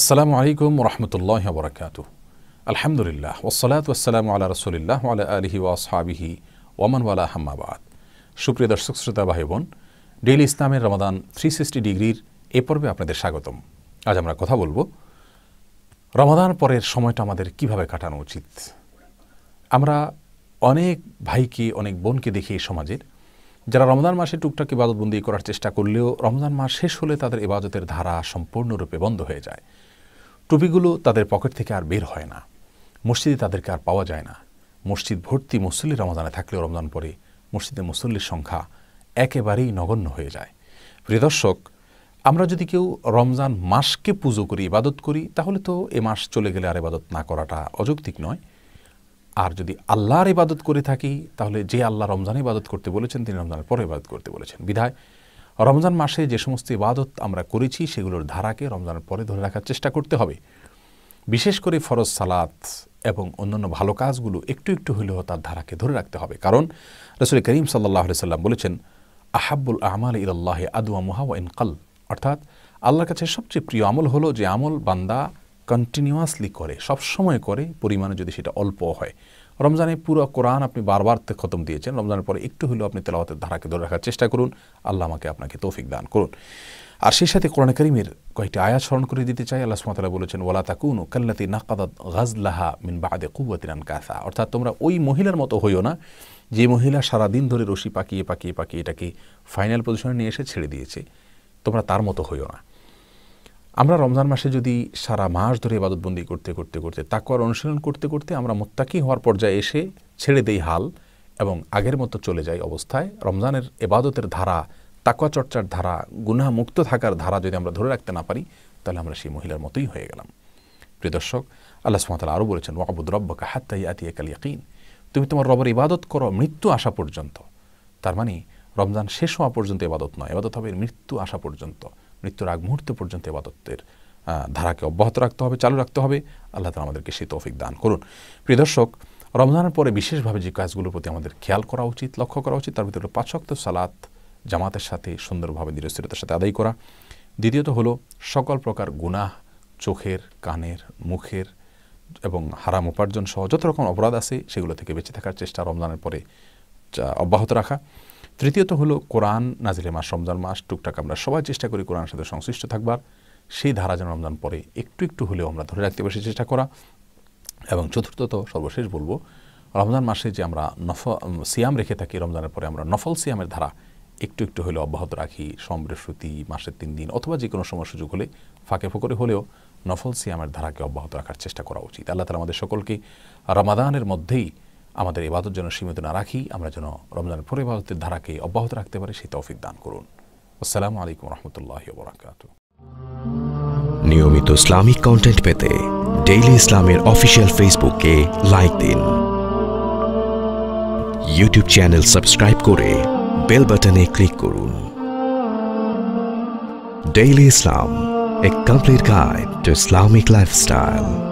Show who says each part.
Speaker 1: আসসালামু আলাইকুম রহমতুল্লাহ বরকাত আলহামদুলিল্লাহ ওসলাত ওসালাম আল্লাহ রসুলিল্লাহ আল্লাহ আলহি ওয়াসহাবিহি ওয়ামানওয়ালা হাম্মাবাদ সুপ্রিয় দর্শক শ্রোতা ভাই বোন ডেইলি ইসলামের রমাদান থ্রি সিক্সটি ডিগ্রির এ পর্বে আপনাদের স্বাগতম আজ আমরা কথা বলবো রমাদান পরের সময়টা আমাদের কিভাবে কাটানো উচিত আমরা অনেক ভাইকে অনেক বোনকে দেখি সমাজের যারা রমজান মাসে টুকটাক ইবাদতবন্দি করার চেষ্টা করলেও রমজান মাস শেষ হলে তাদের ইবাদতের ধারা সম্পূর্ণরূপে বন্ধ হয়ে যায় টুপিগুলো তাদের পকেট থেকে আর বের হয় না মসজিদে তাদেরকে আর পাওয়া যায় না মসজিদ ভর্তি মুসল্লি রমজানে থাকলেও রমজান পরে মসজিদে মুসল্লির সংখ্যা একেবারেই নগণ্য হয়ে যায় প্রিয় দর্শক আমরা যদি কেউ রমজান মাসকে পুজো করি ইবাদত করি তাহলে তো এ মাস চলে গেলে আর ইবাদত না করাটা অযৌক্তিক নয় আর যদি আল্লাহর ইবাদত করে থাকি তাহলে যে আল্লাহ রমজান ইবাদত করতে বলেছেন তিনি রমজানের পরে ইবাদত করতে বলেছেন বিধায় রমজান মাসে যে সমস্ত ইবাদত আমরা করেছি সেগুলোর ধারাকে রমজানের পরে ধরে রাখার চেষ্টা করতে হবে বিশেষ করে ফরজ সালাত এবং অন্যান্য ভালো কাজগুলো একটু একটু হলেও তার ধারাকে ধরে রাখতে হবে কারণ রসুল করিম সাল্লাহ সাল্লাম বলেছেন আহাবুল আমাল ইল্লাহে আদুয়া মুহাওয়া ইনকাল অর্থাৎ আল্লাহর কাছে সবচেয়ে প্রিয় আমল হলো যে আমল বান্দা কন্টিনিউয়াসলি করে সব সময় করে পরিমাণে যদি সেটা অল্প হয় রমজানে পুরো কোরআন আপনি বারবার খতম দিয়েছেন রমজানের পরে একটু হলেও আপনি তেলাওয়াতের ধারাকে ধরে রাখার চেষ্টা করুন আল্লাহ আমাকে আপনাকে তৌফিক দান করুন আর সেই সাথে কোরআন করিমের কয়েকটি আয়াত স্মরণ করে দিতে চাই আল্লাহ সুমাতালা বলেছেন ওলা তাকুন কাল্লাতি নাকাদ গাজলাহা মিন বাদে কুয়াতিরান কাসা অর্থাৎ তোমরা ওই মহিলার মতো হইও না যে মহিলা সারাদিন ধরে রশি পাকিয়ে পাকিয়ে পাকিয়ে এটাকে ফাইনাল পজিশনে নিয়ে এসে ছেড়ে দিয়েছে তোমরা তার মতো হইও না আমরা রমজান মাসে যদি সারা মাস ধরে ইবাদতবন্দি করতে করতে করতে তাকওয়ার অনুশীলন করতে করতে আমরা মোত্তাকি হওয়ার পর্যায়ে এসে ছেড়ে দেই হাল এবং আগের মতো চলে যাই অবস্থায় রমজানের এবাদতের ধারা তাকওয়া চর্চার ধারা মুক্ত থাকার ধারা যদি আমরা ধরে রাখতে না পারি তাহলে আমরা সেই মহিলার মতোই হয়ে গেলাম প্রিয় দর্শক আল্লাহ সুমাতাল আরও বলেছেন ওয়াবুদ হাত হাত্তাই আতি একাল ইয়াকিন তুমি তোমার রবের ইবাদত করো মৃত্যু আসা পর্যন্ত তার মানে রমজান শেষ হওয়া পর্যন্ত ইবাদত নয় এবাদত হবে মৃত্যু আসা পর্যন্ত মৃত্যুর আগ মুহূর্ত পর্যন্ত এবাদত্বের ধারাকে অব্যাহত রাখতে হবে চালু রাখতে হবে আল্লাহ তালা আমাদেরকে সেই তৌফিক দান করুন প্রিয় দর্শক রমজানের পরে বিশেষভাবে যে কাজগুলোর প্রতি আমাদের খেয়াল করা উচিত লক্ষ্য করা উচিত তার ভিতরে পাঁচক্ত সালাত জামাতের সাথে সুন্দরভাবে দৃঢ়স্থিরতার সাথে আদায় করা দ্বিতীয়ত হলো সকল প্রকার গুনাহ চোখের কানের মুখের এবং হারাম উপার্জন সহ যত রকম অপরাধ আছে সেগুলো থেকে বেঁচে থাকার চেষ্টা রমজানের পরে অব্যাহত রাখা তৃতীয়ত হলো কোরআন নাজিলে মাস রমজান মাস টুকটাক আমরা সবাই চেষ্টা করি কোরআনের সাথে সংশ্লিষ্ট থাকবার সেই ধারা যেন রমজান পরে একটু একটু হলেও আমরা ধরে রাখতে পারি চেষ্টা করা এবং চতুর্থত সর্বশেষ বলবো রমজান মাসে যে আমরা নফ সিয়াম রেখে থাকি রমজানের পরে আমরা নফল সিয়ামের ধারা একটু একটু হলেও অব্যাহত রাখি সমবৃহস্পতি মাসের তিন দিন অথবা যে কোনো সময় সুযোগ হলে ফাঁকে ফোকরে হলেও নফল সিয়ামের ধারাকে অব্যাহত রাখার চেষ্টা করা উচিত আল্লাহ তালা আমাদের সকলকে রমাদানের মধ্যেই আমাদের এবাদত যেন সীমিত না রাখি আমরা যেন রমজানের পরে ইবাদতের ধারাকে অব্যাহত রাখতে পারি সেই তৌফিক দান করুন আসসালামু আলাইকুম রহমতুল্লাহ বরাকাত নিয়মিত ইসলামিক কন্টেন্ট পেতে ডেইলি ইসলামের অফিসিয়াল ফেসবুককে লাইক দিন ইউটিউব চ্যানেল সাবস্ক্রাইব করে বেল বাটনে ক্লিক করুন daily Islam a complete guide to Islamic lifestyle